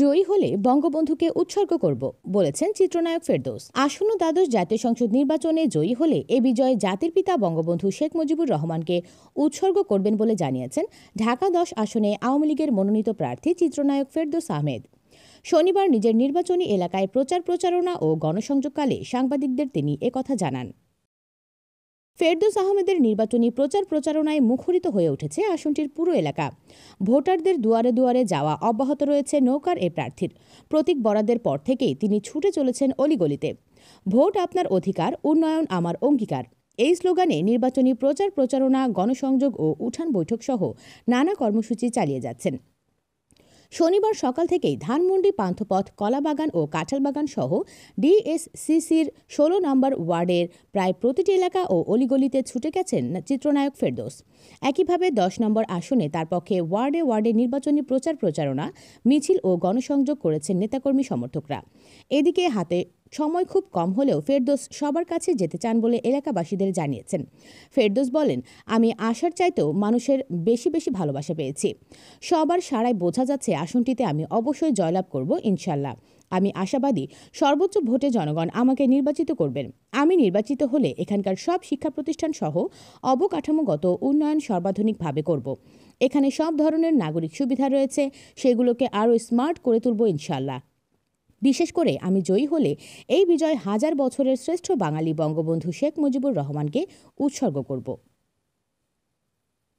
জয়ী হলে বঙ্গবন্ধুকে উৎসর্গ করব বলেছেন চিত্রনায়ক ফেরদোস আসন্ন দ্বাদশ জাতীয় সংসদ নির্বাচনে জয়ী হলে এ বিজয়ে জাতির পিতা বঙ্গবন্ধু শেখ মুজিবুর রহমানকে উৎসর্গ করবেন বলে জানিয়েছেন ঢাকা দশ আসনে আওয়ামী লীগের মনোনীত প্রার্থী চিত্রনায়ক ফেরদোস আহমেদ শনিবার নিজের নির্বাচনী এলাকায় প্রচার প্রচারণা ও গণসংযোগকালে সাংবাদিকদের তিনি একথা জানান ফেরদোস আহমেদের নির্বাচনী প্রচার প্রচারণায় মুখরিত হয়ে উঠেছে আসনটির পুরো এলাকা ভোটারদের দুয়ারে দুয়ারে যাওয়া অব্যাহত রয়েছে নৌকার এ প্রার্থীর প্রতীক বরাদের পর থেকেই তিনি ছুটে চলেছেন অলিগলিতে ভোট আপনার অধিকার উন্নয়ন আমার অঙ্গীকার এই স্লোগানে নির্বাচনী প্রচার প্রচারণা গণসংযোগ ও উঠান বৈঠক সহ নানা কর্মসূচি চালিয়ে যাচ্ছেন শনিবার সকাল থেকেই ধানমন্ডি পান্থপথ কলাবাগান ও কাঁঠালবাগান সহ ডিএসসিসির ষোলো নম্বর ওয়ার্ডের প্রায় প্রতিটি এলাকা ও অলিগলিতে ছুটে গেছেন চিত্রনায়ক ফেরদোস একইভাবে দশ নম্বর আসনে তার পক্ষে ওয়ার্ডে ওয়ার্ডে নির্বাচনী প্রচার প্রচারণা মিছিল ও গণসংযোগ করেছেন নেতাকর্মী সমর্থকরা এদিকে হাতে সময় খুব কম হলেও ফেরদোস সবার কাছে যেতে চান বলে এলাকাবাসীদের জানিয়েছেন ফেরদোস বলেন আমি আশার চাইতেও মানুষের বেশি বেশি ভালোবাসা পেয়েছি সবার সারায় বোঝা যাচ্ছে আসনটিতে আমি অবশ্যই জয়লাভ করব ইনশাল্লাহ আমি আশাবাদী সর্বোচ্চ ভোটে জনগণ আমাকে নির্বাচিত করবেন আমি নির্বাচিত হলে এখানকার সব শিক্ষা প্রতিষ্ঠান সহ অবকাঠামোগত উন্নয়ন সর্বাধুনিকভাবে করব এখানে সব ধরনের নাগরিক সুবিধা রয়েছে সেগুলোকে আরও স্মার্ট করে তুলব ইনশাল্লাহ বিশেষ করে আমি জয়ী হলে এই বিজয় হাজার বছরের শ্রেষ্ঠ বাঙালি বঙ্গবন্ধু শেখ মুজিবুর রহমানকে উৎসর্গ করব